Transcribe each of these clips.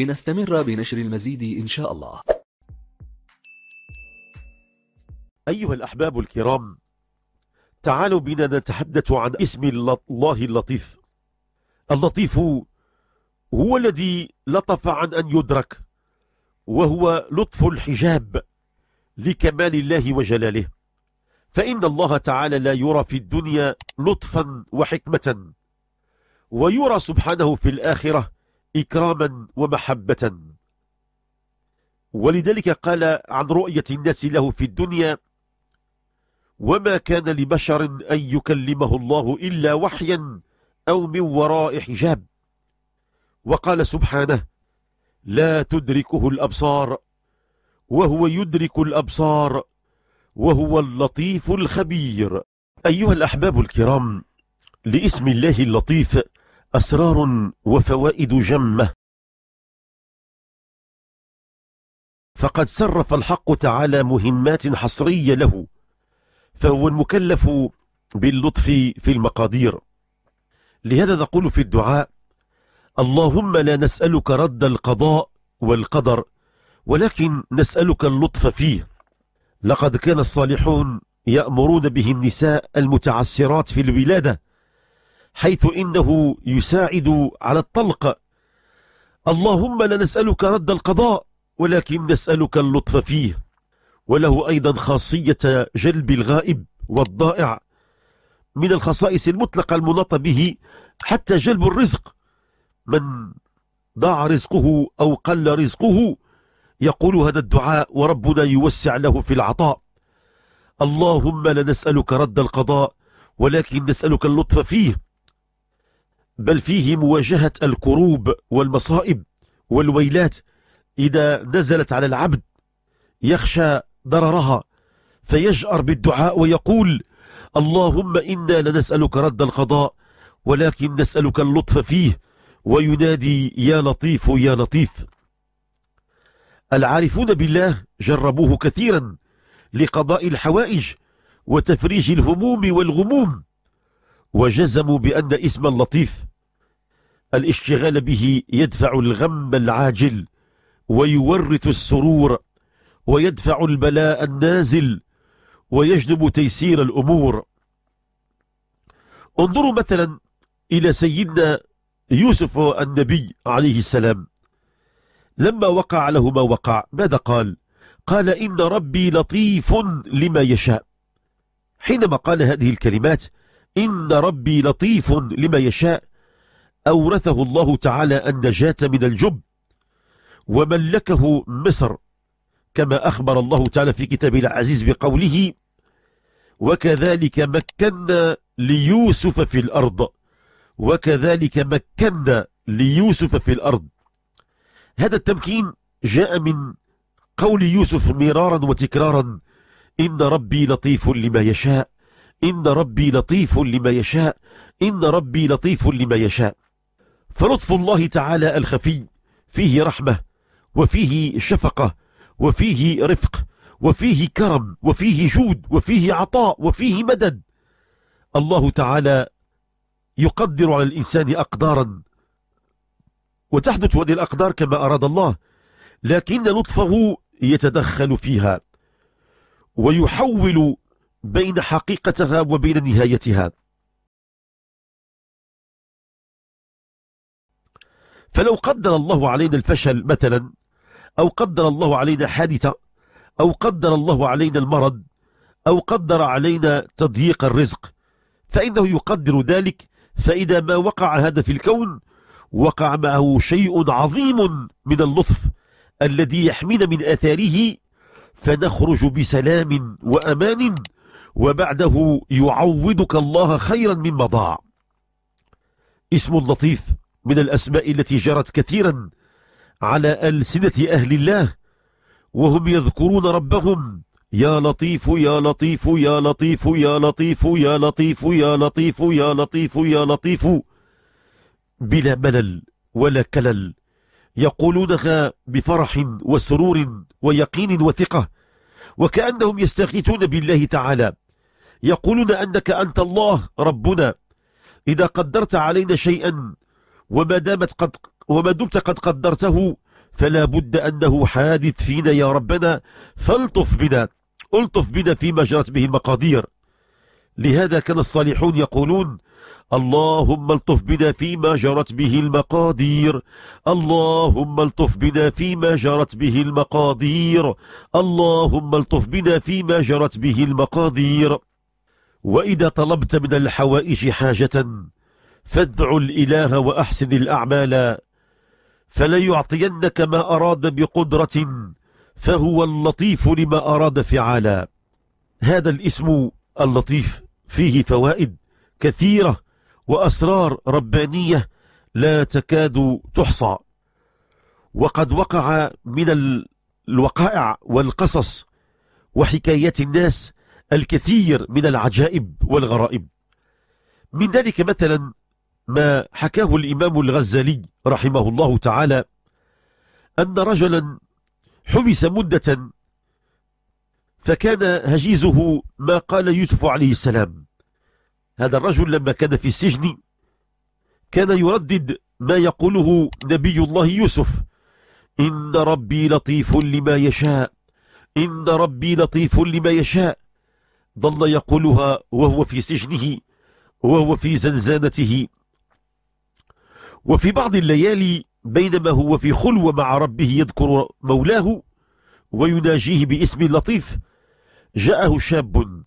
لنستمر بنشر المزيد إن شاء الله أيها الأحباب الكرام تعالوا بنا نتحدث عن اسم الله اللطيف اللطيف هو الذي لطف عن أن يدرك وهو لطف الحجاب لكمال الله وجلاله فإن الله تعالى لا يرى في الدنيا لطفا وحكمة ويرى سبحانه في الآخرة إكراما ومحبة ولذلك قال عن رؤية الناس له في الدنيا وما كان لبشر أن يكلمه الله إلا وحيا أو من وراء حجاب وقال سبحانه لا تدركه الأبصار وهو يدرك الأبصار وهو اللطيف الخبير أيها الأحباب الكرام لاسم الله اللطيف أسرار وفوائد جمة فقد صرف الحق تعالى مهمات حصرية له فهو المكلف باللطف في المقادير لهذا نقول في الدعاء اللهم لا نسألك رد القضاء والقدر ولكن نسألك اللطف فيه لقد كان الصالحون يأمرون به النساء المتعسرات في الولادة حيث إنه يساعد على الطلق اللهم لا نسألك رد القضاء ولكن نسألك اللطف فيه وله أيضا خاصية جلب الغائب والضائع من الخصائص المطلقة المناطة به حتى جلب الرزق من ضاع رزقه أو قل رزقه يقول هذا الدعاء وربنا يوسع له في العطاء اللهم لا نسألك رد القضاء ولكن نسألك اللطف فيه بل فيه مواجهة الكروب والمصائب والويلات إذا نزلت على العبد يخشى ضررها فيجأر بالدعاء ويقول اللهم إنا لنسألك رد القضاء ولكن نسألك اللطف فيه وينادي يا لطيف يا لطيف العارفون بالله جربوه كثيرا لقضاء الحوائج وتفريج الهموم والغموم وجزموا بأن اسم اللطيف الاشتغال به يدفع الغم العاجل ويورث السرور ويدفع البلاء النازل ويجلب تيسير الأمور انظروا مثلا إلى سيدنا يوسف النبي عليه السلام لما وقع له ما وقع ماذا قال قال إن ربي لطيف لما يشاء حينما قال هذه الكلمات إن ربي لطيف لما يشاء أورثه الله تعالى النجاة من الجب وملكه مصر كما أخبر الله تعالى في كتابه العزيز بقوله وكذلك مكنا ليوسف في الأرض وكذلك مكنا ليوسف في الأرض هذا التمكين جاء من قول يوسف مرارا وتكرارا إن ربي لطيف لما يشاء إن ربي لطيف لما يشاء إن ربي لطيف لما يشاء فلطف الله تعالى الخفي فيه رحمة وفيه شفقة وفيه رفق وفيه كرم وفيه جود وفيه عطاء وفيه مدد الله تعالى يقدر على الإنسان أقدارا وتحدث هذه الأقدار كما أراد الله لكن لطفه يتدخل فيها ويحول بين حقيقتها وبين نهايتها فلو قدر الله علينا الفشل مثلا أو قدر الله علينا حادثة أو قدر الله علينا المرض أو قدر علينا تضييق الرزق فإنه يقدر ذلك فإذا ما وقع هذا في الكون وقع معه شيء عظيم من اللطف الذي يحمينا من أثاره فنخرج بسلام وأمان وبعده يعوضك الله خيرا مما ضاع اسم لطيف من الأسماء التي جرت كثيرا على ألسنة أهل الله وهم يذكرون ربهم يا لطيف يا لطيف يا لطيف يا لطيف يا لطيف يا لطيف يا لطيف يا لطيف بلا ملل ولا كلل يقولونها بفرح وسرور ويقين وثقة وكأنهم يستغيثون بالله تعالى يقولون أنك أنت الله ربنا إذا قدرت علينا شيئا وما دامت قد وما دمت قد قدرته فلا بد أنه حادث فينا يا ربنا فالطف بنا ألطف بنا فيما جرت به المقادير لهذا كان الصالحون يقولون اللهم الطف بنا فيما جرت به المقادير اللهم الطف بنا فيما جرت به المقادير اللهم الطف بنا فيما جرت به المقادير وإذا طلبت من الحوائج حاجة فادع الإله وأحسن الأعمال فليعطينك ما أراد بقدرة فهو اللطيف لما أراد فعالا هذا الاسم اللطيف فيه فوائد كثيرة وأسرار ربانية لا تكاد تحصى وقد وقع من الوقائع والقصص وحكايات الناس الكثير من العجائب والغرائب من ذلك مثلا ما حكاه الإمام الغزالي رحمه الله تعالى أن رجلا حبس مدة فكان هجيزه ما قال يوسف عليه السلام هذا الرجل لما كان في السجن كان يردد ما يقوله نبي الله يوسف إن ربي لطيف لما يشاء إن ربي لطيف لما يشاء ظل يقولها وهو في سجنه وهو في زنزانته وفي بعض الليالي بينما هو في خلوة مع ربه يذكر مولاه ويناجيه باسم لطيف جاءه شاب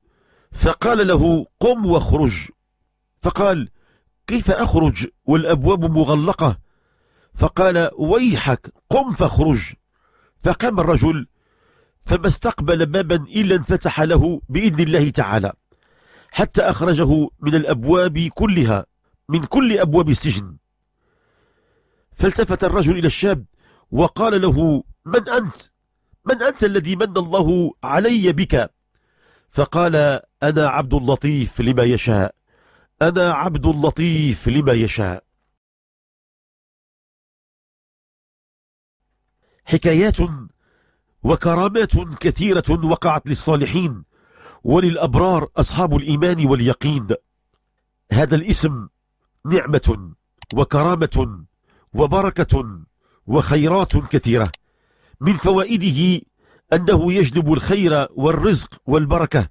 فقال له قم واخرج فقال كيف أخرج والأبواب مغلقة فقال ويحك قم فاخرج فقام الرجل فما استقبل بابا إلا انفتح له بإذن الله تعالى حتى أخرجه من الأبواب كلها من كل أبواب السجن فالتفت الرجل إلى الشاب وقال له من أنت؟ من أنت الذي من الله علي بك؟ فقال أنا عبد اللطيف لما يشاء أنا عبد اللطيف لما يشاء حكايات وكرامات كثيرة وقعت للصالحين وللأبرار أصحاب الإيمان واليقين هذا الاسم نعمة وكرامة وبركة وخيرات كثيرة من فوائده أنه يجلب الخير والرزق والبركة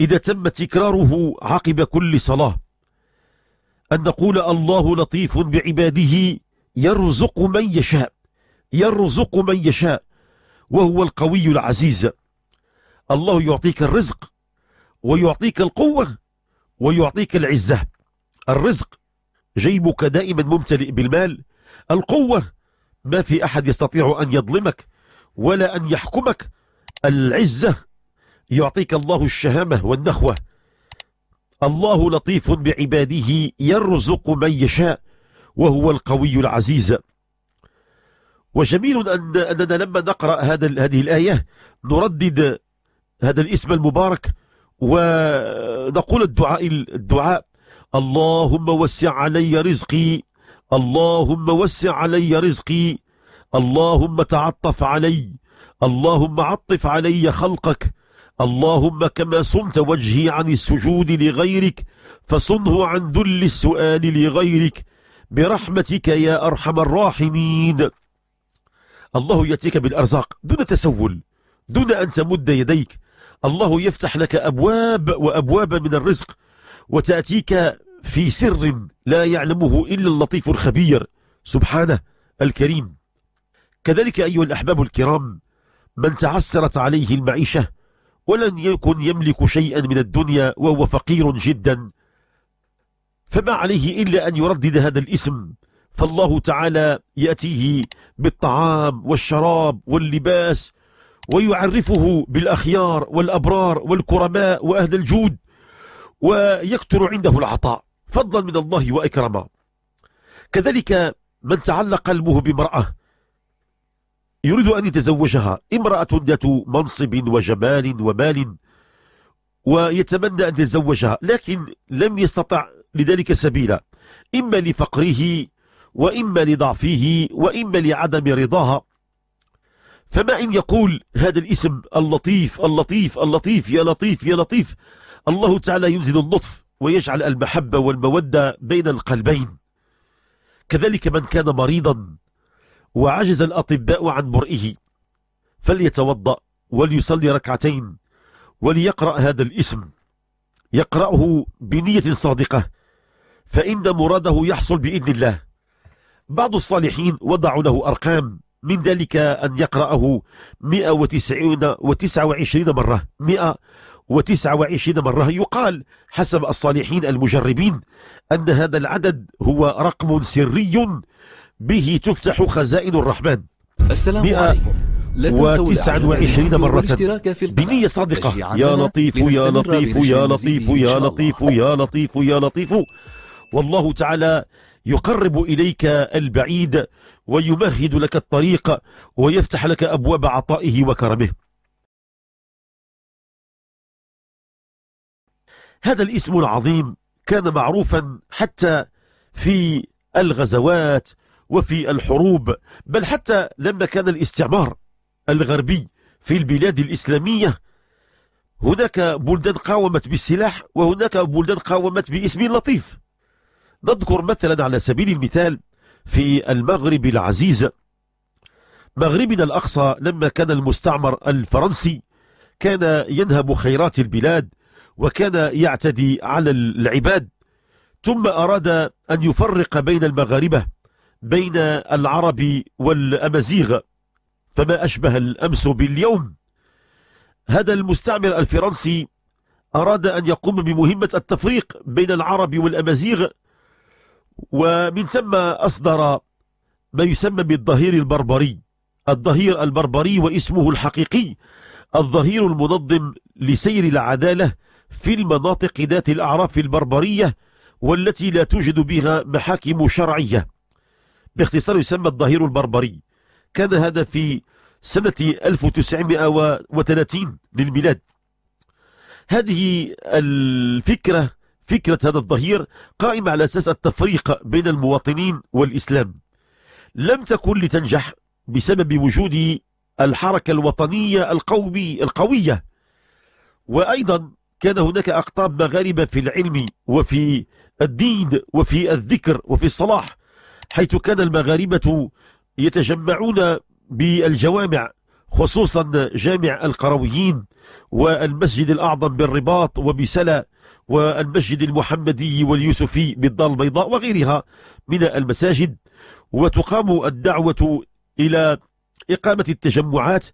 إذا تم تكراره عقب كل صلاة أن نقول الله لطيف بعباده يرزق من يشاء يرزق من يشاء وهو القوي العزيز الله يعطيك الرزق ويعطيك القوة ويعطيك العزة الرزق جيبك دائما ممتلئ بالمال القوة ما في أحد يستطيع أن يظلمك ولا أن يحكمك العزة يعطيك الله الشهامة والنخوة الله لطيف بعباده يرزق من يشاء وهو القوي العزيز وجميل أن أننا لما نقرأ هذا هذه الآية نردد هذا الاسم المبارك ونقول الدعاء الدعاء اللهم وسع علي رزقي اللهم وسع علي رزقي اللهم تعطف علي اللهم عطف علي خلقك اللهم كما صنت وجهي عن السجود لغيرك فصنه عن ذل السؤال لغيرك برحمتك يا أرحم الراحمين الله يأتيك بالأرزاق دون تسول دون أن تمد يديك الله يفتح لك أبواب وأبوابا من الرزق وتأتيك في سر لا يعلمه إلا اللطيف الخبير سبحانه الكريم كذلك أيها الأحباب الكرام من تعسرت عليه المعيشة ولن يكن يملك شيئا من الدنيا وهو فقير جدا فما عليه إلا أن يردد هذا الاسم فالله تعالى يأتيه بالطعام والشراب واللباس ويعرفه بالأخيار والأبرار والكرماء وأهل الجود ويكثر عنده العطاء فضلا من الله وإكرما كذلك من تعلق قلبه بامرأة يريد أن يتزوجها امرأة ذات منصب وجمال ومال ويتمنى أن يتزوجها لكن لم يستطع لذلك سبيلا إما لفقره وإما لضعفه وإما لعدم رضاها فما إن يقول هذا الاسم اللطيف اللطيف اللطيف يا لطيف يا لطيف الله تعالى ينزل اللطف ويجعل المحبة والمودة بين القلبين كذلك من كان مريضا وعجز الأطباء عن برئه فليتوضأ وليصلي ركعتين وليقرأ هذا الاسم يقرأه بنية صادقة فإن مراده يحصل بإذن الله بعض الصالحين وضعوا له أرقام من ذلك أن يقرأه 129 مرة 100 وتسعة وعشرين مرة يقال حسب الصالحين المجربين أن هذا العدد هو رقم سري به تفتح خزائن الرحمن السلام عليكم وعشرين 29 مرة بنية صادقة يا لطيف يا لطيف يا لطيف يا لطيف يا لطيف يا لطيف والله تعالى يقرب إليك البعيد ويمهد لك الطريق ويفتح لك أبواب عطائه وكرمه هذا الاسم العظيم كان معروفا حتى في الغزوات وفي الحروب بل حتى لما كان الاستعمار الغربي في البلاد الإسلامية هناك بلدان قاومت بالسلاح وهناك بلدان قاومت باسم لطيف نذكر مثلا على سبيل المثال في المغرب العزيز مغربنا الأقصى لما كان المستعمر الفرنسي كان ينهب خيرات البلاد وكان يعتدي على العباد ثم أراد أن يفرق بين المغاربة بين العرب والأمازيغ فما أشبه الأمس باليوم هذا المستعمر الفرنسي أراد أن يقوم بمهمة التفريق بين العرب والأمازيغ ومن ثم أصدر ما يسمى بالظهير البربري الظهير البربري واسمه الحقيقي الظهير المنظم لسير العدالة في المناطق ذات الأعراف البربرية والتي لا توجد بها محاكم شرعية باختصار يسمى الظهير البربري كان هذا في سنة 1930 للميلاد هذه الفكرة فكرة هذا الظهير قائمة على أساس التفريق بين المواطنين والإسلام لم تكن لتنجح بسبب وجود الحركة الوطنية القومي القوية وأيضا كان هناك أقطاب مغاربة في العلم وفي الدين وفي الذكر وفي الصلاح حيث كان المغاربة يتجمعون بالجوامع خصوصا جامع القرويين والمسجد الأعظم بالرباط وبسلا والمسجد المحمدي واليوسفي بالدار البيضاء وغيرها من المساجد وتقام الدعوة إلى إقامة التجمعات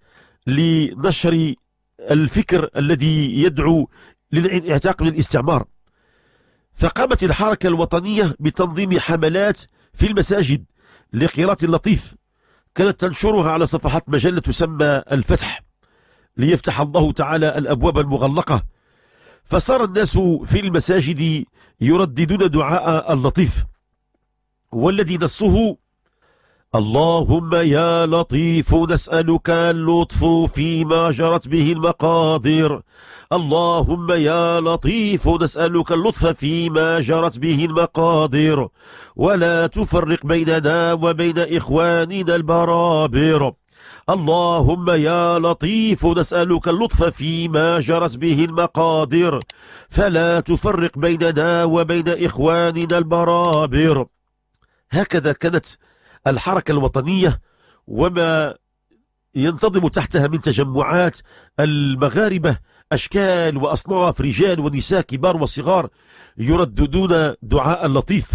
لنشر الفكر الذي يدعو للإعتاق للاستعمار فقامت الحركة الوطنية بتنظيم حملات في المساجد لقراءة اللطيف كانت تنشرها على صفحات مجلة تسمى الفتح ليفتح الله تعالى الأبواب المغلقة فصار الناس في المساجد يرددون دعاء اللطيف والذي نصه اللهم يا لطيف نسألك اللطف فيما جرت به المقادير اللهم يا لطيف نسألك اللطف فيما جرت به المقادير ولا تفرق بيننا وبين إخواننا البرابر اللهم يا لطيف نسألك اللطف فيما جرت به المقادير فلا تفرق بيننا وبين إخواننا البرابر هكذا كانت الحركة الوطنية وما ينتظم تحتها من تجمعات المغاربة أشكال وأصناف رجال ونساء كبار وصغار يرددون دعاء لطيف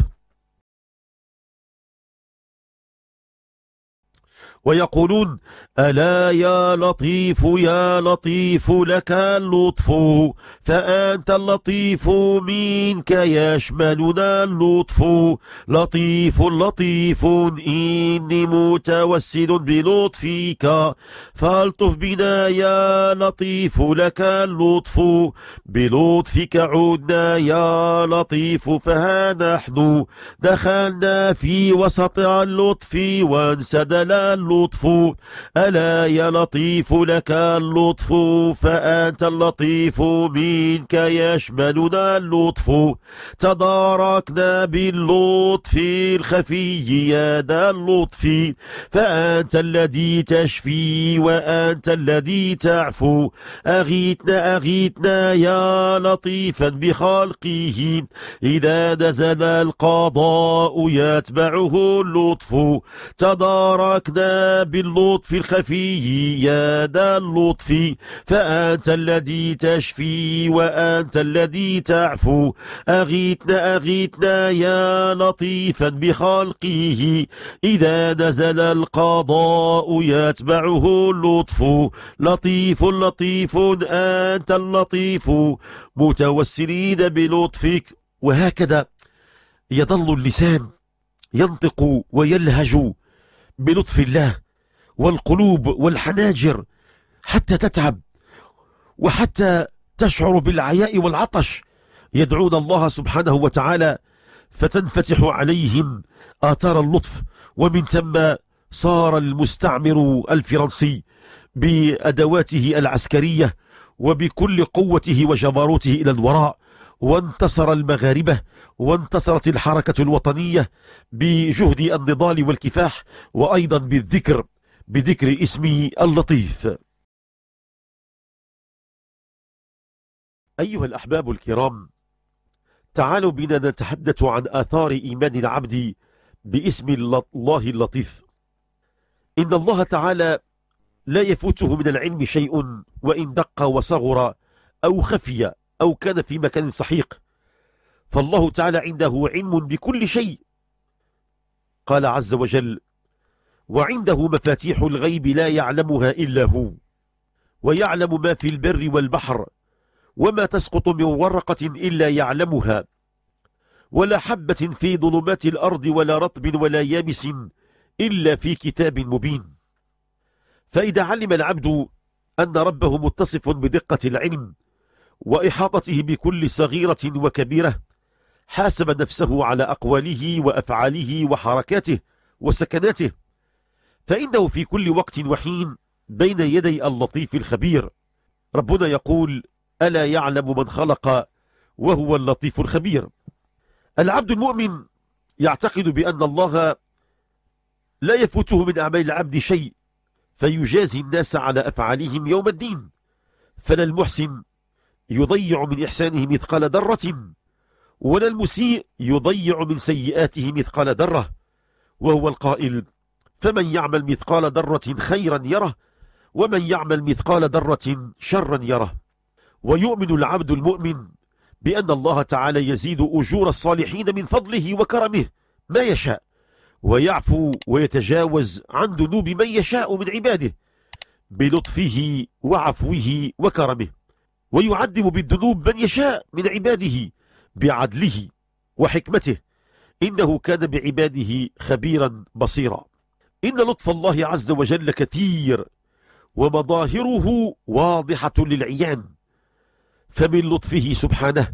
ويقولون ألا يا لطيف يا لطيف لك اللطف فأنت اللطيف منك يشملنا اللطف لطيف لطيف إني متوسل بلطفك فالطف بنا يا لطيف لك اللطف بلطفك عدنا يا لطيف فها نحن دخلنا في وسط اللطف وانسدل اللطف اللطف ألا يا لطيف لك اللطف فأنت اللطيف منك يشملنا اللطف تداركنا باللطف الخفي يا ذا اللطف فأنت الذي تشفي وأنت الذي تعفو أغيتنا أغيتنا يا لطيفا بخلقه إذا نزل القضاء يتبعه اللطف تداركنا باللطف الخفي يا ذا اللطف فأنت الذي تشفي وأنت الذي تعفو أغيتنا أغيتنا يا لطيفا بخلقه إذا نزل القضاء يتبعه اللطف لطيف لطيف أنت اللطيف متوسلين بلطفك وهكذا يظل اللسان ينطق ويلهج بلطف الله والقلوب والحناجر حتى تتعب وحتى تشعر بالعياء والعطش يدعون الله سبحانه وتعالى فتنفتح عليهم آثار اللطف ومن ثم صار المستعمر الفرنسي بأدواته العسكرية وبكل قوته وجبروته إلى الوراء وانتصر المغاربة وانتصرت الحركة الوطنية بجهد النضال والكفاح وأيضا بالذكر بذكر اسمه اللطيف أيها الأحباب الكرام تعالوا بنا نتحدث عن آثار إيمان العبد باسم الله اللطيف إن الله تعالى لا يفوته من العلم شيء وإن دق وصغر أو خفي أو كان في مكان صحيق فالله تعالى عنده علم بكل شيء قال عز وجل وعنده مفاتيح الغيب لا يعلمها إلا هو ويعلم ما في البر والبحر وما تسقط من ورقة إلا يعلمها ولا حبة في ظلمات الأرض ولا رطب ولا يابس إلا في كتاب مبين فإذا علم العبد أن ربه متصف بدقة العلم وإحاطته بكل صغيرة وكبيرة حاسب نفسه على أقواله وأفعاله وحركاته وسكناته فإنه في كل وقت وحين بين يدي اللطيف الخبير ربنا يقول ألا يعلم من خلق وهو اللطيف الخبير العبد المؤمن يعتقد بأن الله لا يفوته من أعمال العبد شيء فيجازي الناس على أفعالهم يوم الدين فلا المحسن يضيع من إحسانه مثقال ذرة ولا المسيء يضيع من سيئاته مثقال ذرة وهو القائل فمن يعمل مثقال ذرة خيرا يره ومن يعمل مثقال ذرة شرا يره ويؤمن العبد المؤمن بأن الله تعالى يزيد أجور الصالحين من فضله وكرمه ما يشاء ويعفو ويتجاوز عن ذنوب من يشاء من عباده بلطفه وعفوه وكرمه ويعذب بالذنوب من يشاء من عباده بعدله وحكمته إنه كان بعباده خبيرا بصيرا إن لطف الله عز وجل كثير ومظاهره واضحة للعيان فمن لطفه سبحانه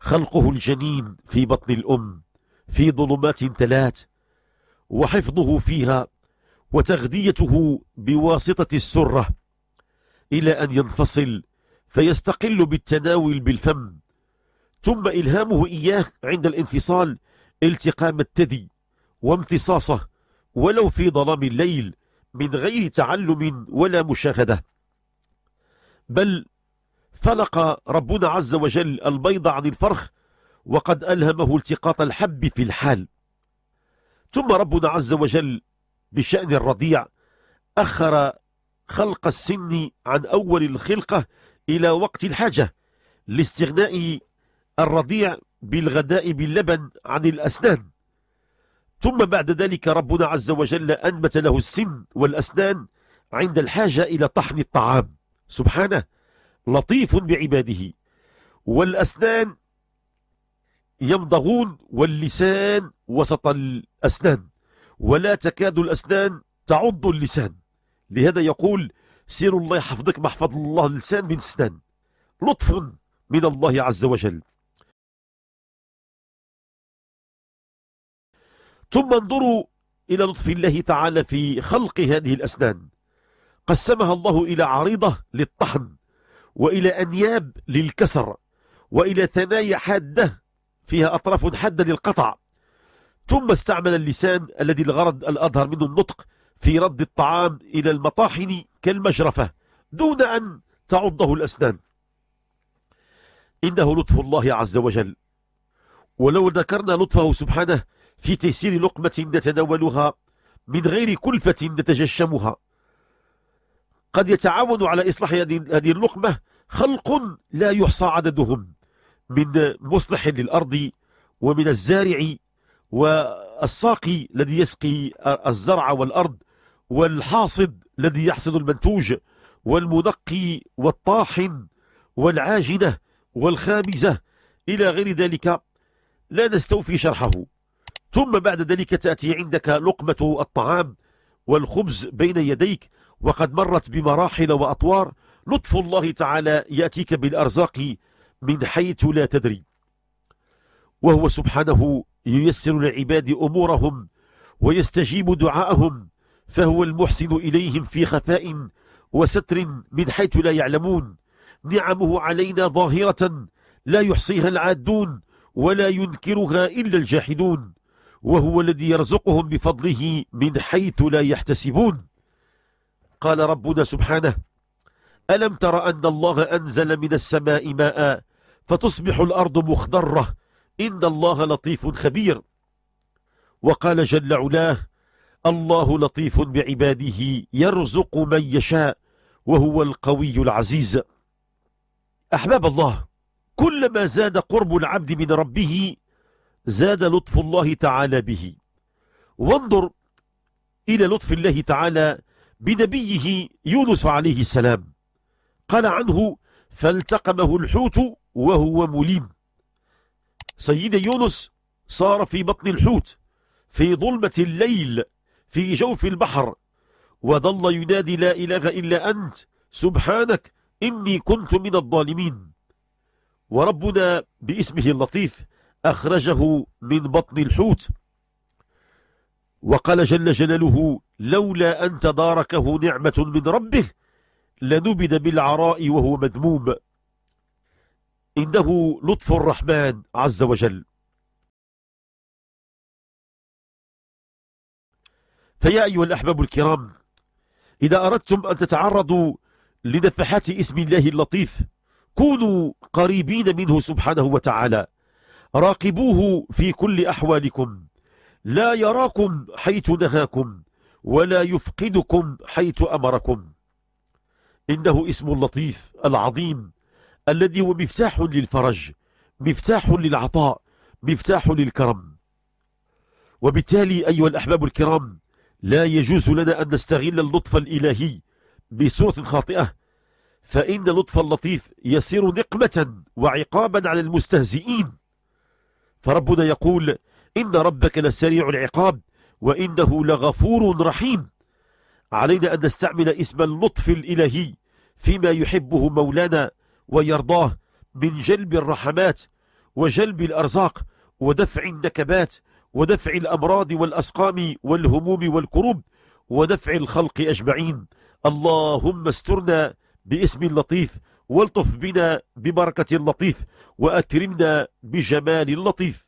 خلقه الجنين في بطن الأم في ظلمات ثلاث وحفظه فيها وتغذيته بواسطة السرة إلى أن ينفصل فيستقل بالتناول بالفم ثم إلهامه إياه عند الانفصال التقام التذي وامتصاصه ولو في ظلام الليل من غير تعلم ولا مشاهدة بل فلق ربنا عز وجل البيض عن الفرخ وقد ألهمه التقاط الحب في الحال ثم ربنا عز وجل بشأن الرضيع أخر خلق السن عن أول الخلقة إلى وقت الحاجة لاستغناء الرضيع بالغداء باللبن عن الأسنان ثم بعد ذلك ربنا عز وجل أنبت له السن والأسنان عند الحاجة إلى طحن الطعام سبحانه لطيف بعباده والأسنان يمضغون واللسان وسط الأسنان ولا تكاد الأسنان تعض اللسان لهذا يقول سير الله يحفظك محفظ الله لسان من سنان لطف من الله عز وجل ثم انظروا إلى لطف الله تعالى في خلق هذه الأسنان قسمها الله إلى عريضة للطحن وإلى أنياب للكسر وإلى ثنايا حادة فيها أطراف حادة للقطع ثم استعمل اللسان الذي الغرض الأظهر منه النطق في رد الطعام إلى المطاحن كالمجرفة دون أن تعضه الأسنان إنه لطف الله عز وجل ولو ذكرنا لطفه سبحانه في تيسير لقمة نتناولها من غير كلفة نتجشمها قد يتعاون على إصلاح هذه اللقمة خلق لا يحصى عددهم من مصلح للأرض ومن الزارع والساقي الذي يسقي الزرع والأرض والحاصد الذي يحصد المنتوج والمنقي والطاحن والعاجنة والخامزة إلى غير ذلك لا نستوفي شرحه ثم بعد ذلك تأتي عندك لقمة الطعام والخبز بين يديك وقد مرت بمراحل وأطوار لطف الله تعالى يأتيك بالأرزاق من حيث لا تدري وهو سبحانه ييسر لعباد أمورهم ويستجيب دعاءهم فهو المحسن إليهم في خفاء وستر من حيث لا يعلمون نعمه علينا ظاهرة لا يحصيها العادون ولا ينكرها إلا الجاحدون وهو الذي يرزقهم بفضله من حيث لا يحتسبون قال ربنا سبحانه ألم تر أن الله أنزل من السماء ماء فتصبح الأرض مخضرة إن الله لطيف خبير وقال جل علاه الله لطيف بعباده يرزق من يشاء وهو القوي العزيز أحباب الله كلما زاد قرب العبد من ربه زاد لطف الله تعالى به وانظر إلى لطف الله تعالى بنبيه يونس عليه السلام قال عنه فالتقمه الحوت وهو مليم سيد يونس صار في بطن الحوت في ظلمة الليل في جوف البحر وظل ينادي لا إله إلا أنت سبحانك إني كنت من الظالمين وربنا باسمه اللطيف أخرجه من بطن الحوت وقال جل جلاله لولا أن تداركه نعمة من ربه لنبد بالعراء وهو مذموم إنه لطف الرحمن عز وجل فيا أيها الأحباب الكرام إذا أردتم أن تتعرضوا لنفحات اسم الله اللطيف كونوا قريبين منه سبحانه وتعالى راقبوه في كل أحوالكم لا يراكم حيث نهاكم ولا يفقدكم حيث أمركم إنه اسم اللطيف العظيم الذي هو مفتاح للفرج مفتاح للعطاء مفتاح للكرم وبالتالي أيها الأحباب الكرام لا يجوز لنا أن نستغل اللطف الإلهي بصورة خاطئة فإن لطف اللطيف يصير نقمة وعقابا على المستهزئين فربنا يقول إن ربك لسريع العقاب وإنه لغفور رحيم علينا أن نستعمل اسم اللطف الإلهي فيما يحبه مولانا ويرضاه من جلب الرحمات وجلب الأرزاق ودفع النكبات ودفع الأمراض والأسقام والهموم والكروب ودفع الخلق أجمعين اللهم استرنا باسم اللطيف والطف بنا ببركة اللطيف وأكرمنا بجمال اللطيف